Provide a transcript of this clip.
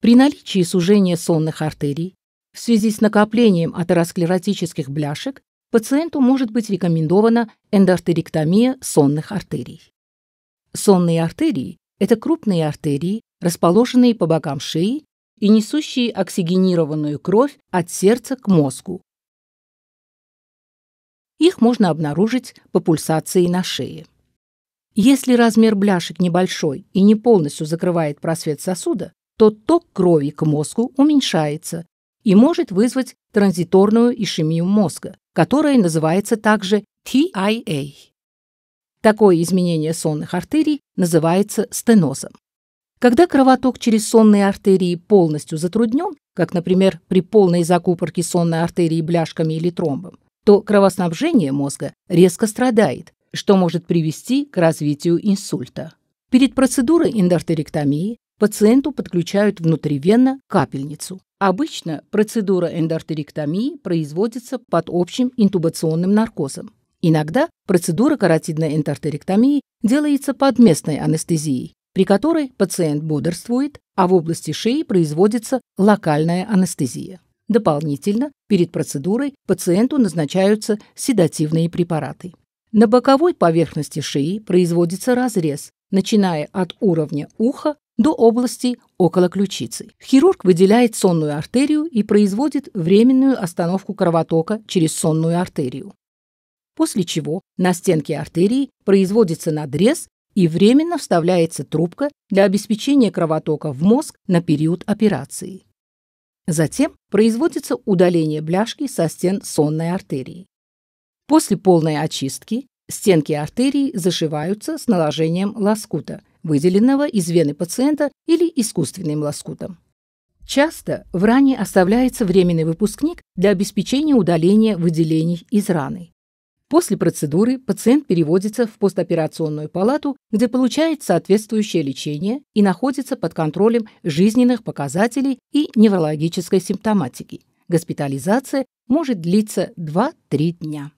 При наличии сужения сонных артерий в связи с накоплением атеросклеротических бляшек пациенту может быть рекомендована эндоартеректомия сонных артерий. Сонные артерии – это крупные артерии, расположенные по бокам шеи и несущие оксигенированную кровь от сердца к мозгу. Их можно обнаружить по пульсации на шее. Если размер бляшек небольшой и не полностью закрывает просвет сосуда, то ток крови к мозгу уменьшается и может вызвать транзиторную ишемию мозга, которая называется также TIA. А. Такое изменение сонных артерий называется стенозом. Когда кровоток через сонные артерии полностью затруднен, как, например, при полной закупорке сонной артерии бляшками или тромбом, то кровоснабжение мозга резко страдает, что может привести к развитию инсульта. Перед процедурой эндортеректомии Пациенту подключают внутривенно капельницу. Обычно процедура эндортеректомии производится под общим интубационным наркозом. Иногда процедура каротидной энтертеректомии делается под местной анестезией, при которой пациент бодрствует, а в области шеи производится локальная анестезия. Дополнительно, перед процедурой пациенту назначаются седативные препараты. На боковой поверхности шеи производится разрез, начиная от уровня уха до области около ключицы. Хирург выделяет сонную артерию и производит временную остановку кровотока через сонную артерию. После чего на стенке артерии производится надрез и временно вставляется трубка для обеспечения кровотока в мозг на период операции. Затем производится удаление бляшки со стен сонной артерии. После полной очистки стенки артерии зашиваются с наложением лоскута – выделенного из вены пациента или искусственным лоскутом. Часто в ране оставляется временный выпускник для обеспечения удаления выделений из раны. После процедуры пациент переводится в постоперационную палату, где получает соответствующее лечение и находится под контролем жизненных показателей и неврологической симптоматики. Госпитализация может длиться 2-3 дня.